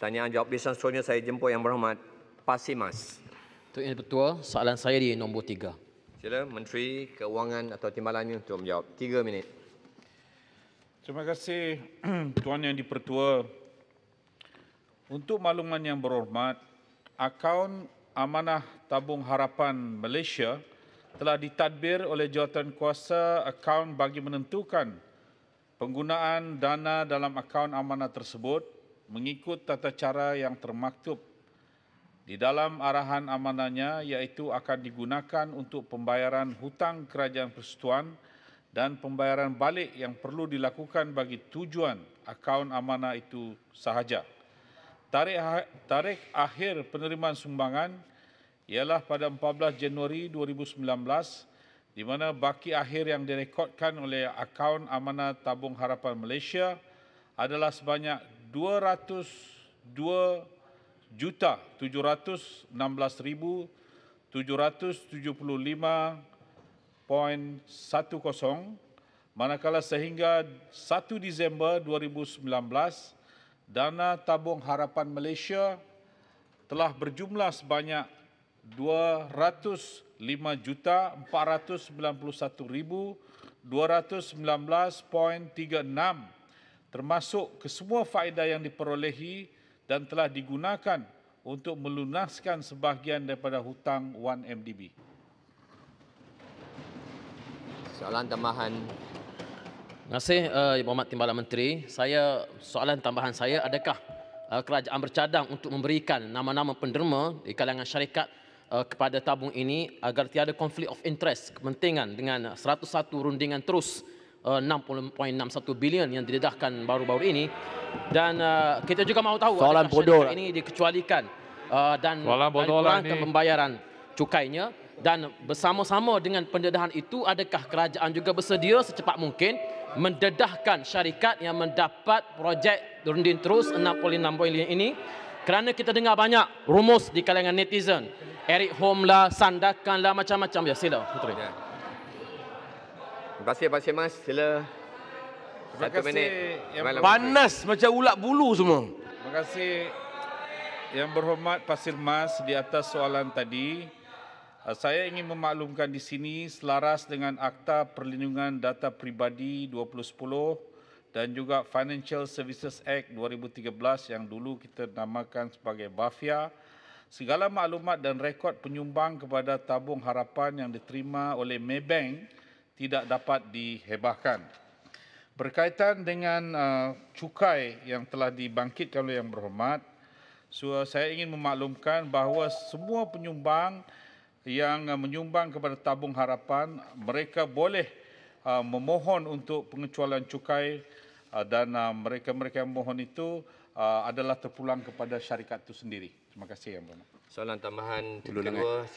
Tanya jawab di soalnya saya jemput yang berhormat Pasir Mas. Tuan Yang Pertua, soalan saya di nombor tiga. Sila Menteri Keuangan atau Timbalannya untuk menjawab. Tiga minit. Terima kasih Tuan Yang Dipertua. Untuk maklumat yang berhormat, akaun Amanah Tabung Harapan Malaysia telah ditadbir oleh jawatan kuasa akaun bagi menentukan penggunaan dana dalam akaun amanah tersebut mengikut tata cara yang termaktub di dalam arahan amanannya, iaitu akan digunakan untuk pembayaran hutang kerajaan persetuan dan pembayaran balik yang perlu dilakukan bagi tujuan akaun amanah itu sahaja. Tarik, ha-, tarik akhir penerimaan sumbangan ialah pada 14 Januari 2019 di mana baki akhir yang direkodkan oleh akaun amanah Tabung Harapan Malaysia adalah sebanyak 202 juta 716,775.10, manakala sehingga 1 Disember 2019 dana tabung harapan Malaysia telah berjumlah sebanyak 205 juta 491 219.36 termasuk kesemua faedah yang diperolehi dan telah digunakan untuk melunaskan sebahagian daripada hutang 1MDB. Soalan tambahan. Terima kasih uh, eh, Yang Berhormat Timbalan Menteri. Saya soalan tambahan saya adakah uh, kerajaan bercadang untuk memberikan nama-nama penderma di kalangan syarikat uh, kepada tabung ini agar tiada konflik of interest kepentingan dengan 101 rundingan terus 60.61 eh, bilion yang didedahkan baru-baru ini dan uh, kita juga mahu tahu soalan bodoh lah. ini dikecualikan uh, dan kurangkan lah pembayaran cukainya dan bersama-sama dengan pendedahan itu adakah kerajaan juga bersedia secepat mungkin mendedahkan syarikat yang mendapat projek Rundin Terus 60.61 ini kerana kita dengar banyak rumus di kalangan netizen Eric Homla, lah, Sandakan lah, macam-macam ya, sila, Putri. Ya. Terima kasih Pak Cik Mas. Sila. Terima Satu kasih. Yang panas mungkin. macam ulat bulu semua. Terima kasih yang berhormat Pak Cik Mas di atas soalan tadi. Uh, saya ingin memaklumkan di sini selaras dengan Akta Perlindungan Data Pribadi 2010 dan juga Financial Services Act 2013 yang dulu kita namakan sebagai BAFIA. Segala maklumat dan rekod penyumbang kepada tabung harapan yang diterima oleh Maybank tidak dapat dihebahkan. Berkaitan dengan uh, cukai yang telah dibangkitkan oleh Yang Berhormat, so, uh, saya ingin memaklumkan bahawa semua penyumbang yang uh, menyumbang kepada Tabung Harapan, mereka boleh uh, memohon untuk pengecualian cukai uh, dan uh, mereka-mereka yang mohon itu uh, adalah terpulang kepada syarikat itu sendiri. Terima kasih Yang Berhormat. Soalan tambahan